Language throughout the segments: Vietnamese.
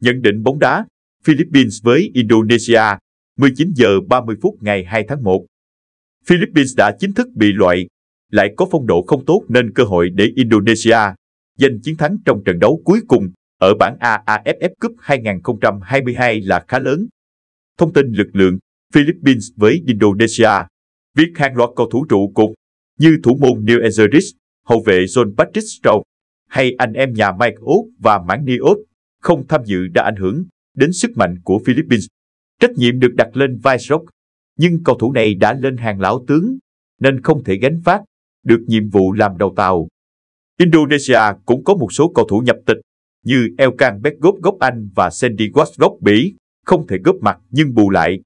Nhận định bóng đá Philippines với Indonesia 19 giờ 30 phút ngày 2 tháng 1. Philippines đã chính thức bị loại, lại có phong độ không tốt nên cơ hội để Indonesia giành chiến thắng trong trận đấu cuối cùng ở bảng A AFF Cup 2022 là khá lớn. Thông tin lực lượng Philippines với Indonesia, việc hàng loạt cầu thủ trụ cột như thủ môn Neil Ezeris, hậu vệ John Patrick Stroud hay anh em nhà Mike Oat và Mãn Niot không tham dự đã ảnh hưởng đến sức mạnh của Philippines. Trách nhiệm được đặt lên vai Rock, nhưng cầu thủ này đã lên hàng lão tướng nên không thể gánh vác được nhiệm vụ làm đầu tàu. Indonesia cũng có một số cầu thủ nhập tịch như Elkan Beggop gốc Anh và Sandy Watts gốc Bỉ, không thể góp mặt nhưng bù lại.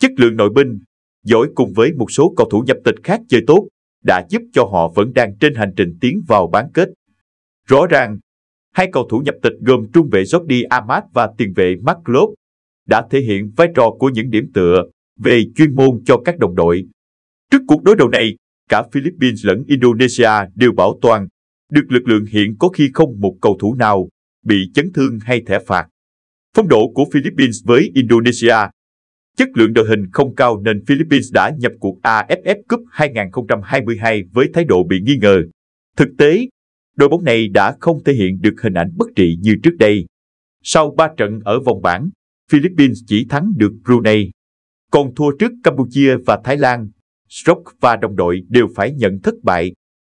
Chất lượng nội binh, giỏi cùng với một số cầu thủ nhập tịch khác chơi tốt, đã giúp cho họ vẫn đang trên hành trình tiến vào bán kết. Rõ ràng, hai cầu thủ nhập tịch gồm trung vệ Jordi Amat và tiền vệ Mark Klopp đã thể hiện vai trò của những điểm tựa về chuyên môn cho các đồng đội. Trước cuộc đối đầu này, cả Philippines lẫn Indonesia đều bảo toàn, được lực lượng hiện có khi không một cầu thủ nào bị chấn thương hay thẻ phạt. Phong độ của Philippines với Indonesia Chất lượng đội hình không cao nên Philippines đã nhập cuộc AFF Cup 2022 với thái độ bị nghi ngờ. Thực tế, đội bóng này đã không thể hiện được hình ảnh bất trị như trước đây. Sau 3 trận ở vòng bảng, Philippines chỉ thắng được Brunei, còn thua trước Campuchia và Thái Lan. Stroke và đồng đội đều phải nhận thất bại,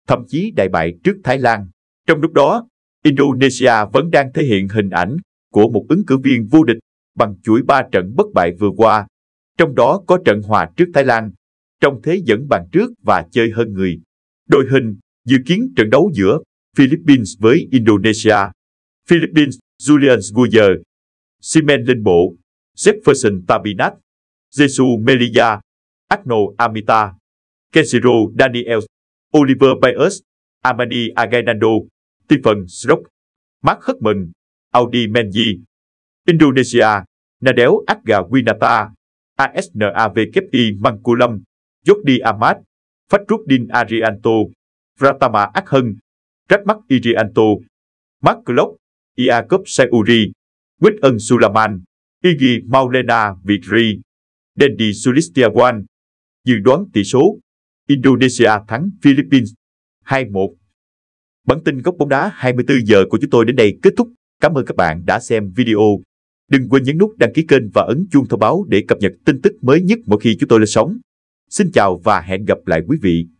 thậm chí đại bại trước Thái Lan. Trong lúc đó, Indonesia vẫn đang thể hiện hình ảnh của một ứng cử viên vô địch bằng chuỗi 3 trận bất bại vừa qua, trong đó có trận hòa trước Thái Lan, trong thế dẫn bàn trước và chơi hơn người. Đội hình dự kiến trận đấu giữa Philippines với Indonesia. Philippines, Julian Guyer, Simen lên bộ, Jefferson Tabinat, Jesus Melia, Agno Amita, Kenshiro Daniel, Oliver Bias, Amani Agenando, Stephen Strock, Mark Huckman, Audi Menji, Indonesia, Nadel Agga Winata, ASNAVKI Mangkulam, Jordi Ahmad, Fatruddin Arianto, Pratama Akhân, trách mắc Irianto, Mark Glock, Iacob Seuri, Witten Sulaman, Iggy Maulena Vitri, Dendi Sulistiawan. Dự đoán tỷ số Indonesia thắng Philippines 2-1. Bản tin góc bóng đá 24 giờ của chúng tôi đến đây kết thúc. Cảm ơn các bạn đã xem video. Đừng quên nhấn nút đăng ký kênh và ấn chuông thông báo để cập nhật tin tức mới nhất mỗi khi chúng tôi lên sóng. Xin chào và hẹn gặp lại quý vị